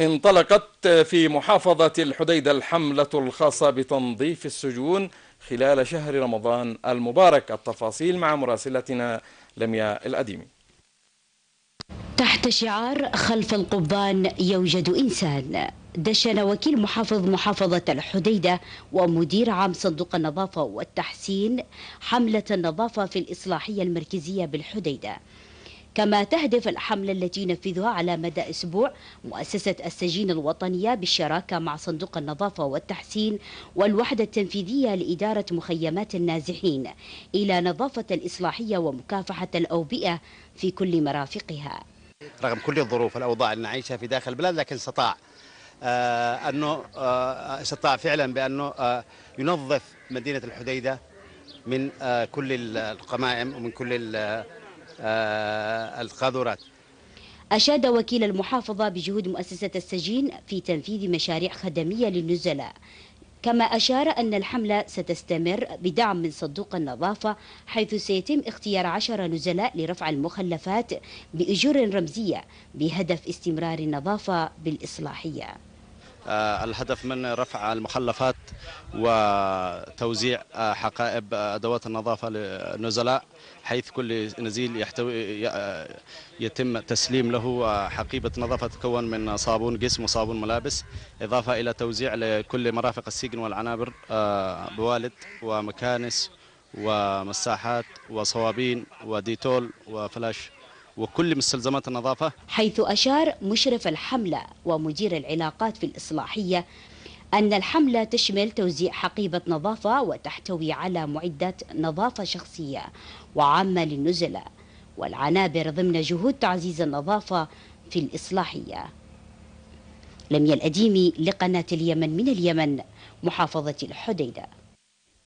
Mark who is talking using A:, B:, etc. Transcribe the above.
A: انطلقت في محافظة الحديدة الحملة الخاصة بتنظيف السجون خلال شهر رمضان المبارك التفاصيل مع مراسلتنا لمياء الأديمي
B: تحت شعار خلف القضبان يوجد إنسان دشن وكيل محافظ محافظة الحديدة ومدير عام صندوق النظافة والتحسين حملة النظافة في الإصلاحية المركزية بالحديدة كما تهدف الحملة التي ينفذها على مدى أسبوع مؤسسة السجين الوطنية بالشراكة مع صندوق النظافة والتحسين والوحدة التنفيذية لإدارة مخيمات النازحين إلى نظافة الإصلاحية ومكافحة الأوبئة في كل مرافقها
C: رغم كل الظروف الأوضاع اللي نعيشها في داخل البلاد لكن استطاع آه أنه آه استطاع فعلا بأنه آه ينظف مدينة الحديدة من آه، كل القمائم ومن كل آه، القاذورات
B: أشاد وكيل المحافظة بجهود مؤسسة السجين في تنفيذ مشاريع خدمية للنزلاء كما أشار أن الحملة ستستمر بدعم من صندوق النظافة حيث سيتم اختيار عشر نزلاء لرفع المخلفات بأجور رمزية بهدف استمرار النظافة بالإصلاحية
A: آه، الهدف من رفع المخلفات وتوزيع آه، حقائب آه، أدوات النظافة للنزلاء حيث كل نزيل يحتوي يتم تسليم له حقيبة نظافة تتكون من صابون جسم وصابون ملابس إضافة إلى توزيع لكل مرافق السجن والعنابر بوالد ومكانس ومساحات وصوابين وديتول وفلاش وكل مستلزمات النظافة
B: حيث أشار مشرف الحملة ومدير العلاقات في الإصلاحية أن الحملة تشمل توزيع حقيبة نظافة وتحتوي على معدات نظافة شخصية وعامة للنزلاء والعنابر ضمن جهود تعزيز النظافة في الإصلاحية لميا الأديمي لقناة اليمن من اليمن محافظة الحديدة